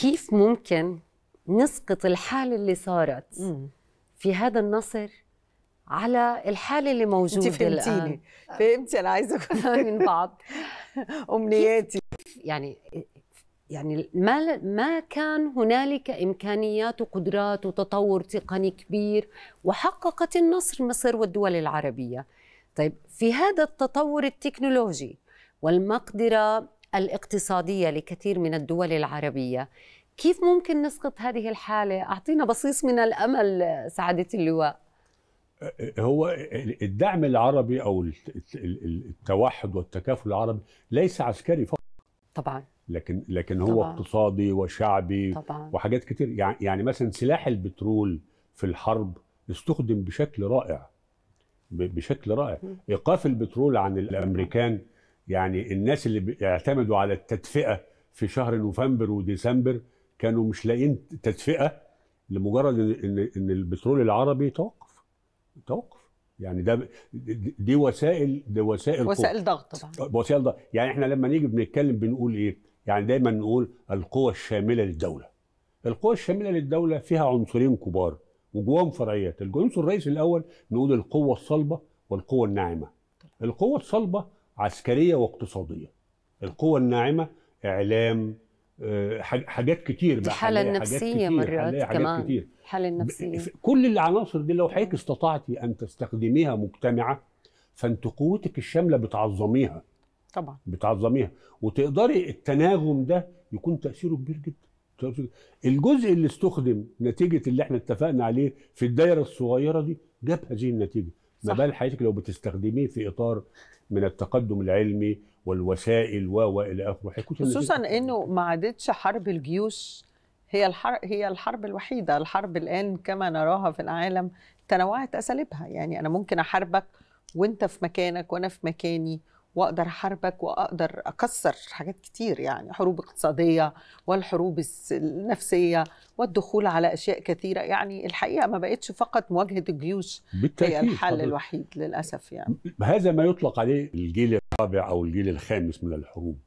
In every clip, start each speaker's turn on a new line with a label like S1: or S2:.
S1: كيف ممكن نسقط الحاله اللي صارت في هذا النصر على الحالة اللي موجودة انت فهمتيني الآن. فهمتي أنا عايزة من بعض أمنياتي يعني يعني ما ما كان هنالك امكانيات وقدرات وتطور تقني كبير وحققت النصر مصر والدول العربيه. طيب في هذا التطور التكنولوجي والمقدره الاقتصادية لكثير من الدول العربية كيف ممكن نسقط هذه الحالة؟ أعطينا بصيص من الأمل سعادة اللواء
S2: هو الدعم العربي أو التوحد والتكافل العربي ليس عسكري فقط طبعا لكن لكن هو طبعا. اقتصادي وشعبي طبعا. وحاجات كتير يعني, يعني مثلا سلاح البترول في الحرب استخدم بشكل رائع بشكل رائع ايقاف البترول عن الامريكان يعني الناس اللي بيعتمدوا على التدفئه في شهر نوفمبر وديسمبر كانوا مش لاقيين تدفئه لمجرد ان ان البترول العربي توقف توقف يعني ده دي وسائل دي وسائل وسائل ضغط طبعا آه، وسائل ضغط يعني احنا لما نيجي بنتكلم بنقول ايه يعني دايما نقول القوى الشامله للدوله القوى الشامله للدوله فيها عنصرين كبار وجواهم فرعيات العنصر الرئيسي الاول نقول القوه الصلبه والقوه الناعمه القوه الصلبه عسكريه واقتصاديه القوه الناعمه اعلام آه، حاجات كتير الحالة النفسية مرات كمان كتير.
S1: الحالة النفسية
S2: كل العناصر دي لو حضرتك استطعتي أن تستخدميها مجتمعة فأنت قوتك الشاملة بتعظميها طبعا بتعظميها وتقدري التناغم ده يكون تأثيره كبير جدا الجزء اللي استخدم نتيجة اللي احنا اتفقنا عليه في الدايرة الصغيرة دي جاب هذه النتيجة ما بال حياتك لو بتستخدميه في اطار من التقدم العلمي والوسائل و والى اخره خصوصا
S1: انه ما عادتش حرب الجيوش هي الحرب هي الحرب الوحيده الحرب الان كما نراها في العالم تنوعت اساليبها يعني انا ممكن احاربك وانت في مكانك وانا في مكاني واقدر احاربك واقدر اكسر حاجات كتير يعني حروب اقتصاديه والحروب النفسيه والدخول على اشياء كثيره يعني الحقيقه ما بقتش فقط مواجهه الجيوش هي الحل حضرتك. الوحيد للاسف يعني
S2: هذا ما يطلق عليه الجيل الرابع او الجيل الخامس من الحروب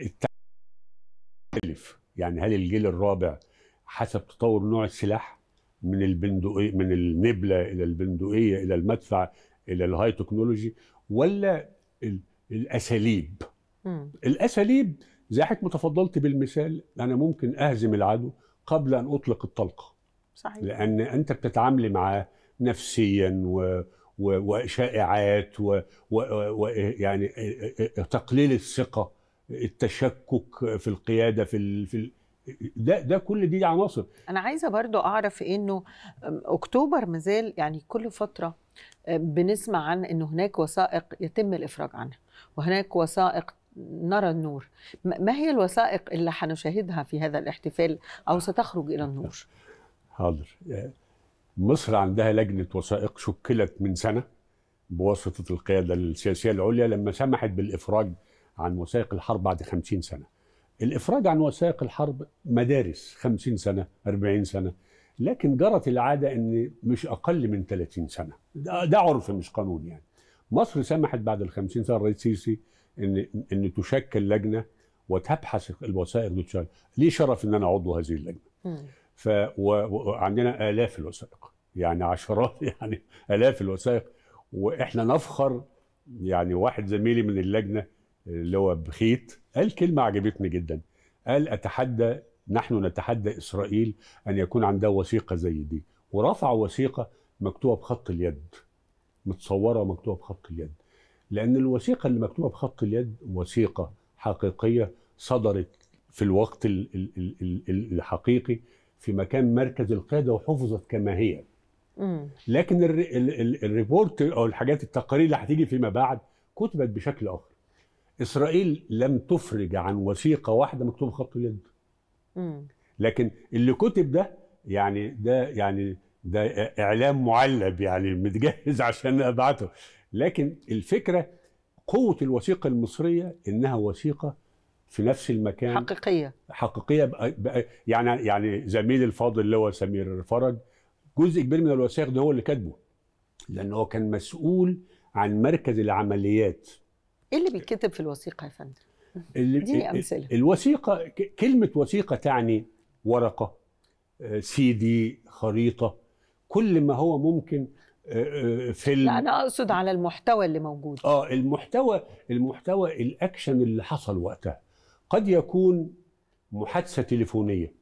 S2: التعرف يعني هل الجيل الرابع حسب تطور نوع السلاح من البندقية من النبله الى البندقيه الى المدفع الى الهاي تكنولوجي ولا الاساليب الاساليب زي حضرتك ما تفضلت بالمثال انا ممكن اهزم العدو قبل ان اطلق الطلقه صحيح لان انت بتتعاملي معاه نفسيا و وشائعات و... و... و... يعني تقليل الثقه التشكك في القياده في ال... في ال... ده ده كل دي عناصر
S1: انا عايزه برضو اعرف انه اكتوبر مازال يعني كل فتره بنسمع عن انه هناك وثائق يتم الافراج عنها وهناك وثائق نرى النور ما هي الوثائق اللي هنشاهدها في هذا الاحتفال او ستخرج الى النور
S2: حاضر مصر عندها لجنه وثائق شكلت من سنه بواسطه القياده السياسيه العليا لما سمحت بالافراج عن وثائق الحرب بعد 50 سنه الافراج عن وثائق الحرب مدارس 50 سنه 40 سنه لكن جرت العاده ان مش اقل من 30 سنه ده عرف مش قانون يعني مصر سمحت بعد ال 50 سنه الرئيس السيسي ان ان تشكل لجنه وتبحث الوثائق دي ليه شرف ان انا عضو هذه اللجنه ف وعندنا الاف الوثائق يعني عشرات يعني الاف الوثائق واحنا نفخر يعني واحد زميلي من اللجنه اللي هو بخيت قال كلمه عجبتني جدا قال اتحدى نحن نتحدى إسرائيل أن يكون عندها وثيقة زي دي ورفع وثيقة مكتوبة بخط اليد متصورة مكتوبة بخط اليد لأن الوثيقة اللي مكتوبة بخط اليد وثيقة حقيقية صدرت في الوقت الحقيقي في مكان مركز القيادة وحفظت كما هي لكن الريبورت أو الحاجات التقارير اللي هتيجي فيما بعد كتبت بشكل آخر إسرائيل لم تفرج عن وثيقة واحدة مكتوبة بخط اليد لكن اللي كتب ده يعني ده يعني ده اعلام معلب يعني متجهز عشان ابعته لكن الفكره قوه الوثيقه المصريه انها وثيقه في نفس المكان حقيقيه حقيقيه بقى بقى يعني يعني زميل الفاضل اللي هو سمير فرج جزء كبير من الوثائق ده هو اللي كاتبه لان هو كان مسؤول عن مركز العمليات ايه اللي
S1: بيتكتب في الوثيقه يا فندم
S2: اللي إيه، إيه، أمثلة. الوثيقه كلمه وثيقه تعني ورقه آه، سي دي خريطه كل ما هو ممكن آه، آه، فيلم لا انا
S1: اقصد على المحتوى اللي موجود
S2: اه المحتوى المحتوى الاكشن اللي حصل وقتها قد يكون محادثه تليفونيه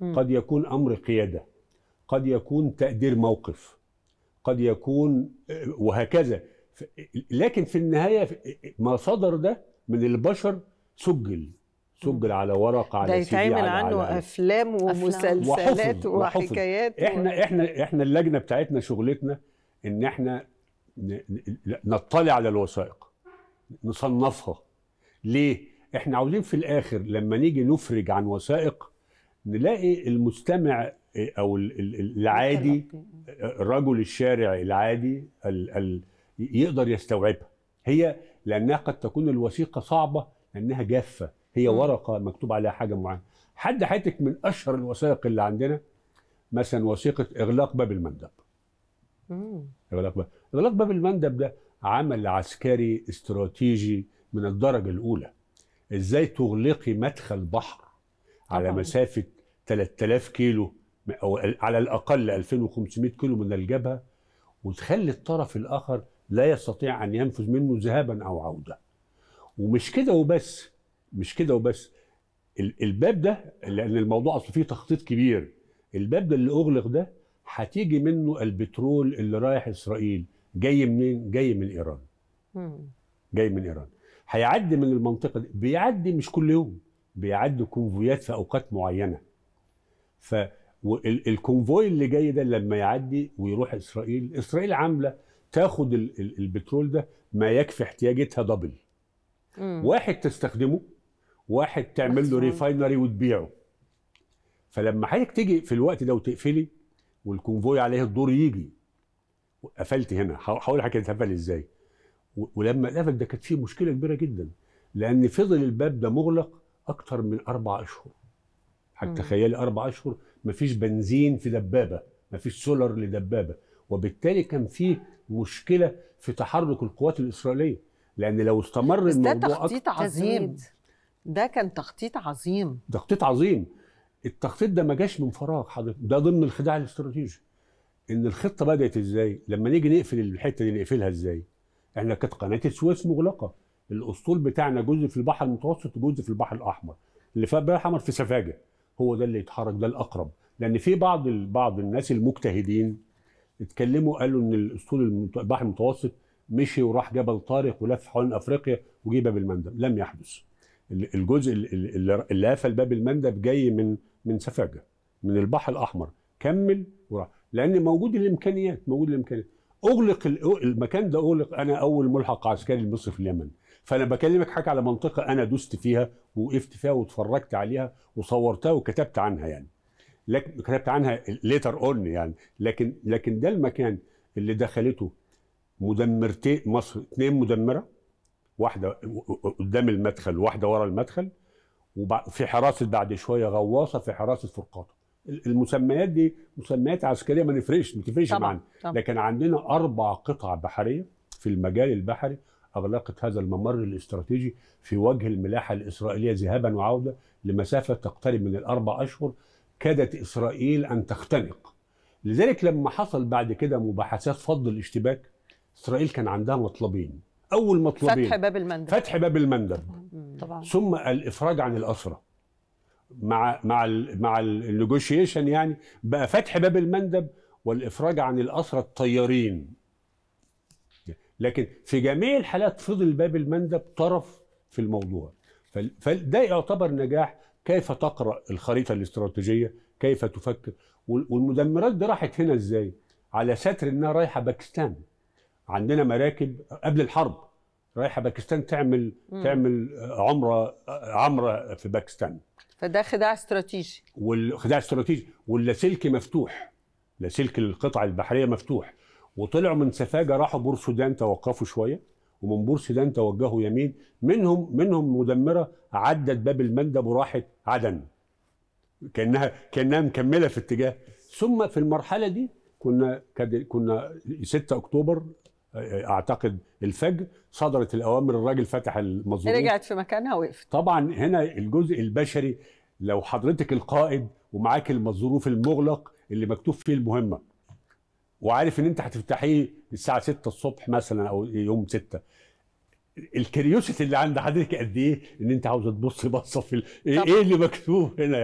S2: قد يكون امر قياده قد يكون تقدير موقف قد يكون وهكذا لكن في النهايه ما صدر ده من البشر سجل سجل على ورقة على ده يتعمل عنه على افلام ومسلسلات وحفظ وحكايات احنا و... احنا احنا اللجنه بتاعتنا شغلتنا ان احنا نطلع على الوثائق نصنفها ليه احنا عاوزين في الاخر لما نيجي نفرج عن وثائق نلاقي المستمع آه، او العادي آه، رجل الشارع العادي ال ال يقدر يستوعبها هي لانها قد تكون الوثيقه صعبه لانها جافه هي ورقه مكتوب عليها حاجه معينه حد حياتك من اشهر الوثائق اللي عندنا مثلا وثيقه اغلاق باب المندب م. اغلاق باب اغلاق باب المندب ده عمل عسكري استراتيجي من الدرجه الاولى ازاي تغلقي مدخل بحر على مسافه 3000 كيلو او على الاقل 2500 كيلو من الجبهه وتخلي الطرف الاخر لا يستطيع أن ينفذ منه ذهابا أو عودة ومش كده وبس مش كده وبس الباب ده لأن الموضوع أصل فيه تخطيط كبير الباب ده اللي أغلق ده هتيجي منه البترول اللي رايح إسرائيل جاي منين؟ جاي من إيران جاي من إيران هيعدي من المنطقة دي بيعدي مش كل يوم بيعدي كونفويات في أوقات معينة ف الكونفوي اللي جاي ده لما يعدي ويروح اسرائيل اسرائيل عامله تاخد البترول ده ما يكفي احتياجتها دبل واحد تستخدمه واحد تعمل له ريفاينري وتبيعه فلما حضرتك تيجي في الوقت ده وتقفلي والكونفوي عليه الدور يجي قفلت هنا هقول لحضرتك هتقفل ازاي ولما اتقفل ده كانت فيه مشكله كبيره جدا لان فضل الباب ده مغلق اكتر من اربع اشهر حتى تخيلي اربع اشهر مفيش بنزين في دبابه مفيش سولر لدبابه وبالتالي كان في مشكله في تحرك القوات الاسرائيليه لان لو استمر بس الموضوع ده تخطيط أكثر عظيم ده كان تخطيط عظيم تخطيط عظيم التخطيط ده ما جاش من فراغ حضرتك ده ضمن الخداع الاستراتيجي ان الخطه بدات ازاي لما نيجي نقفل الحته دي نقفلها ازاي احنا كانت قناه السويس مغلقه الاسطول بتاعنا جزء في البحر المتوسط وجزء في البحر الاحمر اللي في البحر الاحمر في سفاجه هو ده اللي يتحرك ده الاقرب لان في بعض بعض الناس المجتهدين اتكلموا قالوا ان الاسطول البحر المتوسط مشي وراح جبل طارق ولف حوالين افريقيا وجه باب المندب لم يحدث الجزء اللي قفل باب المندب جاي من من سفاجه من البحر الاحمر كمل وراح لان موجود الامكانيات موجود الامكانيات اغلق المكان ده اغلق انا اول ملحق عسكري لمصر في اليمن فانا بكلمك حاجه على منطقه انا دوست فيها ووقفت فيها واتفرجت عليها وصورتها وكتبت عنها يعني لكن كتبت عنها ليتر اون يعني لكن لكن ده المكان اللي دخلته مدمرتين مصر اثنين مدمره واحده قدام المدخل واحده ورا المدخل وفي حراسه بعد شويه غواصه في حراسه فرقاته المسميات دي مسميات عسكريه ما نفرقش ما تفرقش معانا لكن عندنا اربع قطع بحريه في المجال البحري اغلقت هذا الممر الاستراتيجي في وجه الملاحه الاسرائيليه ذهابا وعوده لمسافه تقترب من الاربع اشهر كادت إسرائيل أن تختنق لذلك لما حصل بعد كده مباحثات فض الاشتباك إسرائيل كان عندها مطلبين أول مطلبين فتح باب المندب فتح باب المندب طبعا. ثم الإفراج عن الأسرة مع مع الـ مع النيجوشيشن يعني بقى فتح باب المندب والإفراج عن الأسرة الطيارين لكن في جميع الحالات فضل باب المندب طرف في الموضوع فده يعتبر نجاح كيف تقرا الخريطه الاستراتيجيه كيف تفكر والمدمرات دي راحت هنا ازاي على ستر انها رايحه باكستان عندنا مراكب قبل الحرب رايحه باكستان تعمل مم. تعمل عمره عمره في باكستان
S1: فده خداع استراتيجي
S2: والخداع استراتيجي واللاسلكي مفتوح لاسلك القطع البحريه مفتوح وطلعوا من سفاجه راحوا بور توقفوا شويه ومن بورسودان توجهوا يمين منهم منهم مدمره عدت باب المندب وراحت عدن كانها كانها مكمله في اتجاه ثم في المرحله دي كنا كنا 6 اكتوبر آه، اعتقد الفجر صدرت الاوامر الراجل فتح المظلومين
S1: رجعت في مكانها وقفت
S2: طبعا هنا الجزء البشري لو حضرتك القائد ومعاك المظروف المغلق اللي مكتوب فيه المهمه وعارف ان انت هتفتحيه الساعه 6 الصبح مثلا او يوم 6 الكريوسيتي اللي عند حضرتك قد ايه ان انت عاوز تبص بصه في ايه اللي مكتوب هنا يعني